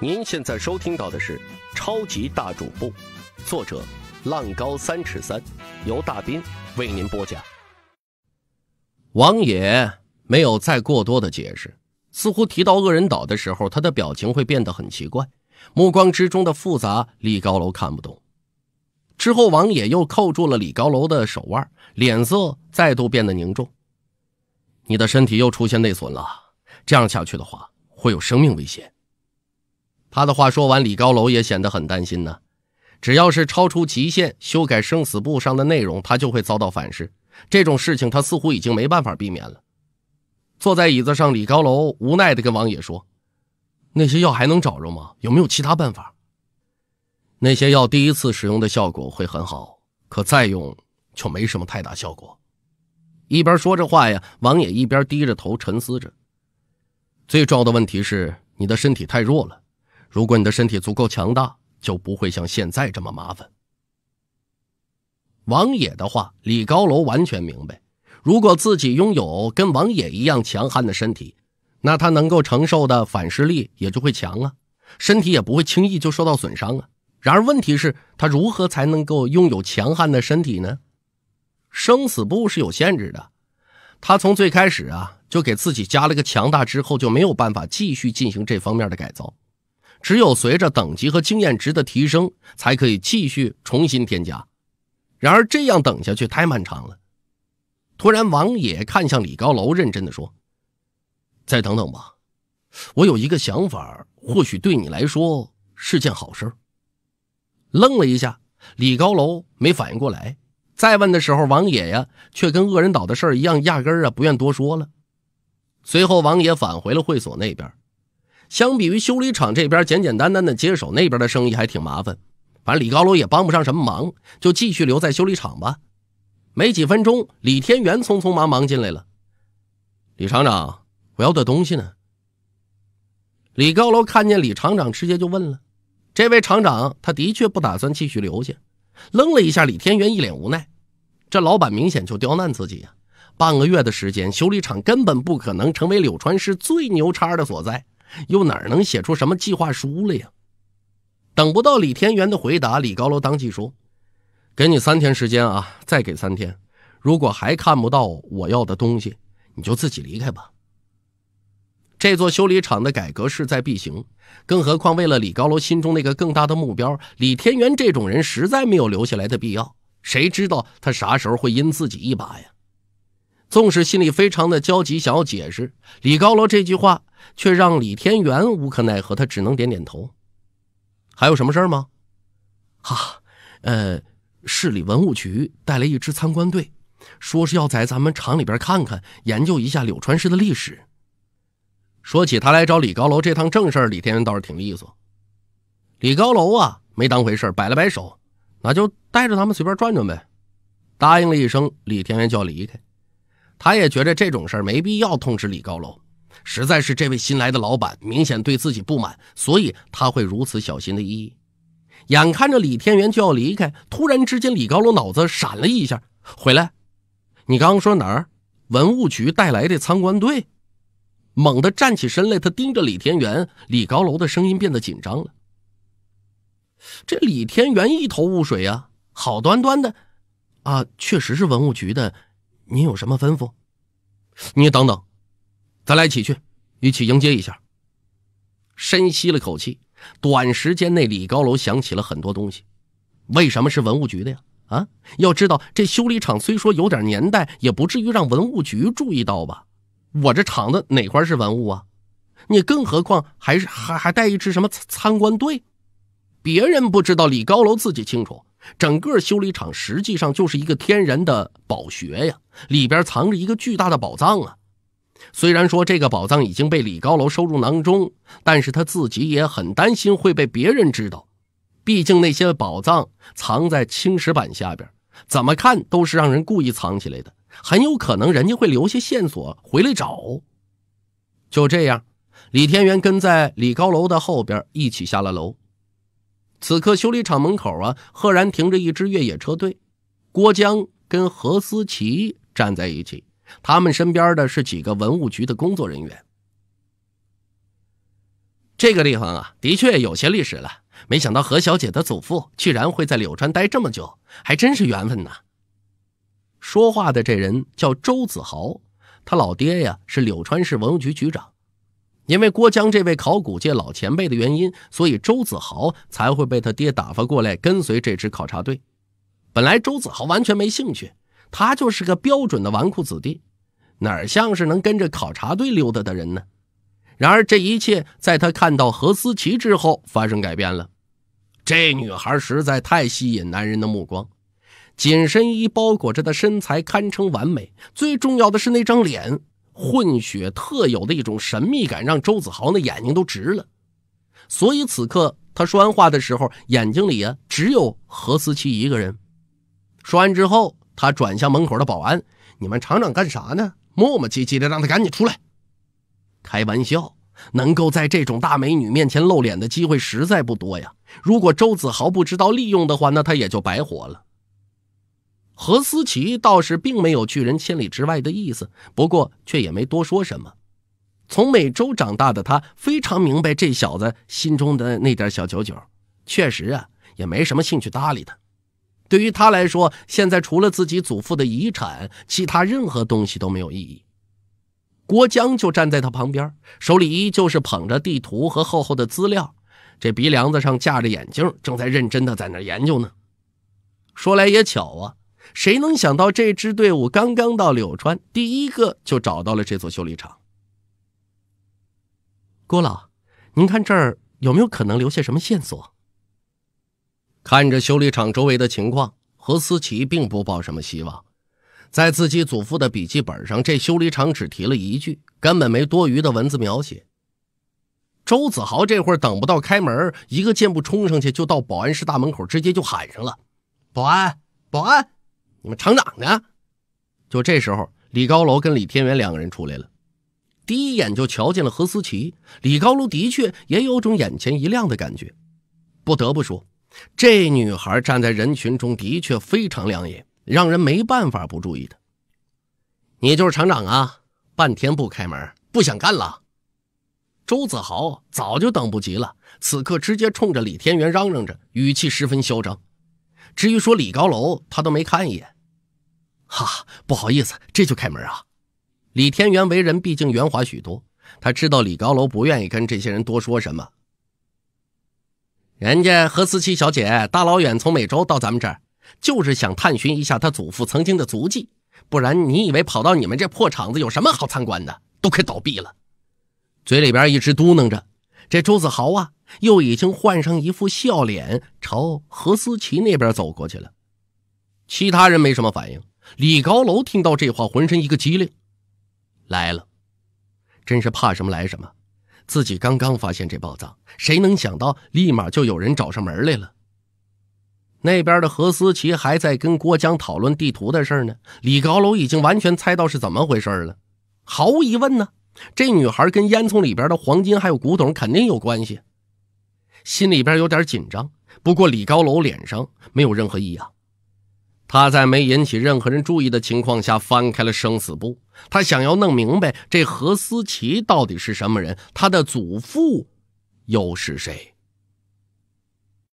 您现在收听到的是《超级大主播》，作者浪高三尺三，由大斌为您播讲。王野没有再过多的解释，似乎提到恶人岛的时候，他的表情会变得很奇怪，目光之中的复杂，李高楼看不懂。之后，王野又扣住了李高楼的手腕，脸色再度变得凝重。你的身体又出现内损了，这样下去的话，会有生命危险。他的话说完，李高楼也显得很担心呢。只要是超出极限修改生死簿上的内容，他就会遭到反噬。这种事情，他似乎已经没办法避免了。坐在椅子上，李高楼无奈地跟王爷说：“那些药还能找着吗？有没有其他办法？”那些药第一次使用的效果会很好，可再用就没什么太大效果。一边说着话呀，王爷一边低着头沉思着。最重要的问题是，你的身体太弱了。如果你的身体足够强大，就不会像现在这么麻烦。王野的话，李高楼完全明白。如果自己拥有跟王野一样强悍的身体，那他能够承受的反噬力也就会强啊，身体也不会轻易就受到损伤啊。然而，问题是他如何才能够拥有强悍的身体呢？生死簿是有限制的，他从最开始啊就给自己加了个强大，之后就没有办法继续进行这方面的改造。只有随着等级和经验值的提升，才可以继续重新添加。然而这样等下去太漫长了。突然，王野看向李高楼，认真的说：“再等等吧，我有一个想法，或许对你来说是件好事。”愣了一下，李高楼没反应过来。再问的时候，王野呀，却跟恶人岛的事儿一样，压根啊不愿多说了。随后，王野返回了会所那边。相比于修理厂这边简简单单的接手那边的生意还挺麻烦，反正李高楼也帮不上什么忙，就继续留在修理厂吧。没几分钟，李天元匆匆忙忙进来了。李厂长，我要的东西呢？李高楼看见李厂长，直接就问了。这位厂长，他的确不打算继续留下。愣了一下，李天元一脸无奈。这老板明显就刁难自己啊！半个月的时间，修理厂根本不可能成为柳川市最牛叉的所在。又哪能写出什么计划书了呀？等不到李天元的回答，李高楼当即说：“给你三天时间啊，再给三天，如果还看不到我要的东西，你就自己离开吧。”这座修理厂的改革势在必行，更何况为了李高楼心中那个更大的目标，李天元这种人实在没有留下来的必要。谁知道他啥时候会因自己一把呀？纵使心里非常的焦急，想要解释，李高楼这句话却让李天元无可奈何，他只能点点头。还有什么事吗？哈，呃，市里文物局带来一支参观队，说是要在咱们厂里边看看，研究一下柳川市的历史。说起他来找李高楼这趟正事儿，李天元倒是挺利索。李高楼啊，没当回事，摆了摆手，那就带着咱们随便转转呗。答应了一声，李天元就要离开。他也觉着这种事儿没必要通知李高楼，实在是这位新来的老板明显对自己不满，所以他会如此小心的。翼。眼看着李天元就要离开，突然之间，李高楼脑子闪了一下，回来，你刚刚说哪儿？文物局带来的参观队，猛地站起身来，他盯着李天元，李高楼的声音变得紧张了。这李天元一头雾水啊，好端端的，啊，确实是文物局的。您有什么吩咐？你等等，咱俩一起去，一起迎接一下。深吸了口气，短时间内，李高楼想起了很多东西。为什么是文物局的呀？啊，要知道这修理厂虽说有点年代，也不至于让文物局注意到吧？我这厂子哪块是文物啊？你更何况还是还还带一支什么参观队？别人不知道，李高楼自己清楚。整个修理厂实际上就是一个天然的宝穴呀，里边藏着一个巨大的宝藏啊。虽然说这个宝藏已经被李高楼收入囊中，但是他自己也很担心会被别人知道。毕竟那些宝藏藏在青石板下边，怎么看都是让人故意藏起来的，很有可能人家会留下线索回来找。就这样，李天元跟在李高楼的后边一起下了楼。此刻修理厂门口啊，赫然停着一支越野车队。郭江跟何思琪站在一起，他们身边的是几个文物局的工作人员。这个地方啊，的确有些历史了。没想到何小姐的祖父居然会在柳川待这么久，还真是缘分呐。说话的这人叫周子豪，他老爹呀是柳川市文物局局长。因为郭江这位考古界老前辈的原因，所以周子豪才会被他爹打发过来跟随这支考察队。本来周子豪完全没兴趣，他就是个标准的纨绔子弟，哪像是能跟着考察队溜达的人呢？然而这一切在他看到何思琪之后发生改变了。这女孩实在太吸引男人的目光，紧身衣包裹着的身材堪称完美，最重要的是那张脸。混血特有的一种神秘感，让周子豪那眼睛都直了。所以此刻他说完话的时候，眼睛里啊只有何思琪一个人。说完之后，他转向门口的保安：“你们厂长干啥呢？磨磨唧唧的，让他赶紧出来！”开玩笑，能够在这种大美女面前露脸的机会实在不多呀。如果周子豪不知道利用的话，那他也就白活了。何思琪倒是并没有拒人千里之外的意思，不过却也没多说什么。从美洲长大的他非常明白这小子心中的那点小九九，确实啊，也没什么兴趣搭理他。对于他来说，现在除了自己祖父的遗产，其他任何东西都没有意义。郭江就站在他旁边，手里依旧是捧着地图和厚厚的资料，这鼻梁子上架着眼镜，正在认真的在那研究呢。说来也巧啊。谁能想到这支队伍刚刚到柳川，第一个就找到了这座修理厂？郭老，您看这儿有没有可能留下什么线索？看着修理厂周围的情况，何思琪并不抱什么希望。在自己祖父的笔记本上，这修理厂只提了一句，根本没多余的文字描写。周子豪这会儿等不到开门，一个箭步冲上去，就到保安室大门口，直接就喊上了：“保安，保安！”你们厂长呢？就这时候，李高楼跟李天元两个人出来了，第一眼就瞧见了何思琪。李高楼的确也有种眼前一亮的感觉，不得不说，这女孩站在人群中的确非常亮眼，让人没办法不注意的。你就是厂长啊，半天不开门，不想干了？周子豪早就等不及了，此刻直接冲着李天元嚷嚷着，语气十分嚣张。至于说李高楼，他都没看一眼。哈，不好意思，这就开门啊！李天元为人毕竟圆滑许多，他知道李高楼不愿意跟这些人多说什么。人家何思琪小姐大老远从美洲到咱们这儿，就是想探寻一下她祖父曾经的足迹。不然你以为跑到你们这破厂子有什么好参观的？都快倒闭了！嘴里边一直嘟囔着。这周子豪啊，又已经换上一副笑脸，朝何思琪那边走过去了。其他人没什么反应。李高楼听到这话，浑身一个激灵，来了，真是怕什么来什么，自己刚刚发现这宝藏，谁能想到立马就有人找上门来了。那边的何思琪还在跟郭江讨论地图的事呢，李高楼已经完全猜到是怎么回事了，毫无疑问呢，这女孩跟烟囱里边的黄金还有古董肯定有关系，心里边有点紧张，不过李高楼脸上没有任何异样。他在没引起任何人注意的情况下翻开了生死簿，他想要弄明白这何思琪到底是什么人，他的祖父又是谁。